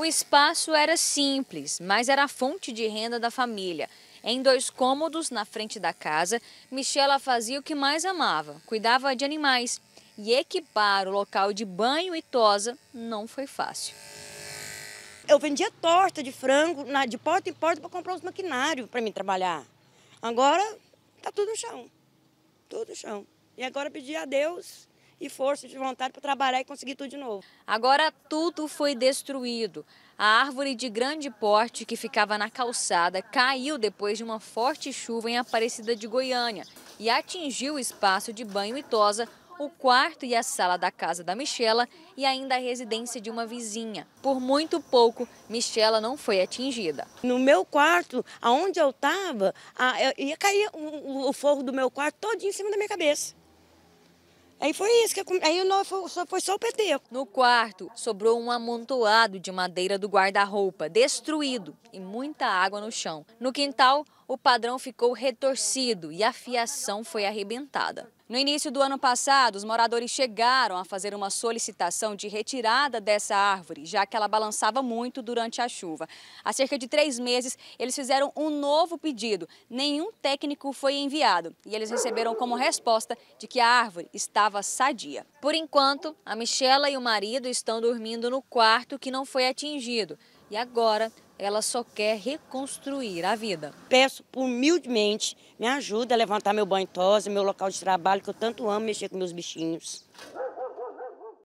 O espaço era simples, mas era a fonte de renda da família. Em dois cômodos na frente da casa, Michela fazia o que mais amava, cuidava de animais. E equipar o local de banho e tosa não foi fácil. Eu vendia torta de frango de porta em porta para comprar os maquinários para mim trabalhar. Agora tá tudo no chão, tudo no chão. E agora pedi a Deus e força de vontade para trabalhar e conseguir tudo de novo. Agora tudo foi destruído. A árvore de grande porte que ficava na calçada caiu depois de uma forte chuva em Aparecida de Goiânia e atingiu o espaço de banho e tosa, o quarto e a sala da casa da Michela e ainda a residência de uma vizinha. Por muito pouco, Michela não foi atingida. No meu quarto, aonde eu estava, ia cair o forro do meu quarto todo em cima da minha cabeça. Aí foi isso, que eu, aí não, foi, só, foi só o PT. No quarto, sobrou um amontoado de madeira do guarda-roupa, destruído, e muita água no chão. No quintal, o padrão ficou retorcido e a fiação foi arrebentada. No início do ano passado, os moradores chegaram a fazer uma solicitação de retirada dessa árvore, já que ela balançava muito durante a chuva. Há cerca de três meses, eles fizeram um novo pedido. Nenhum técnico foi enviado e eles receberam como resposta de que a árvore estava sadia. Por enquanto, a Michela e o marido estão dormindo no quarto que não foi atingido e agora ela só quer reconstruir a vida. Peço humildemente, me ajuda a levantar meu banho tosse, meu local de trabalho, que eu tanto amo mexer com meus bichinhos.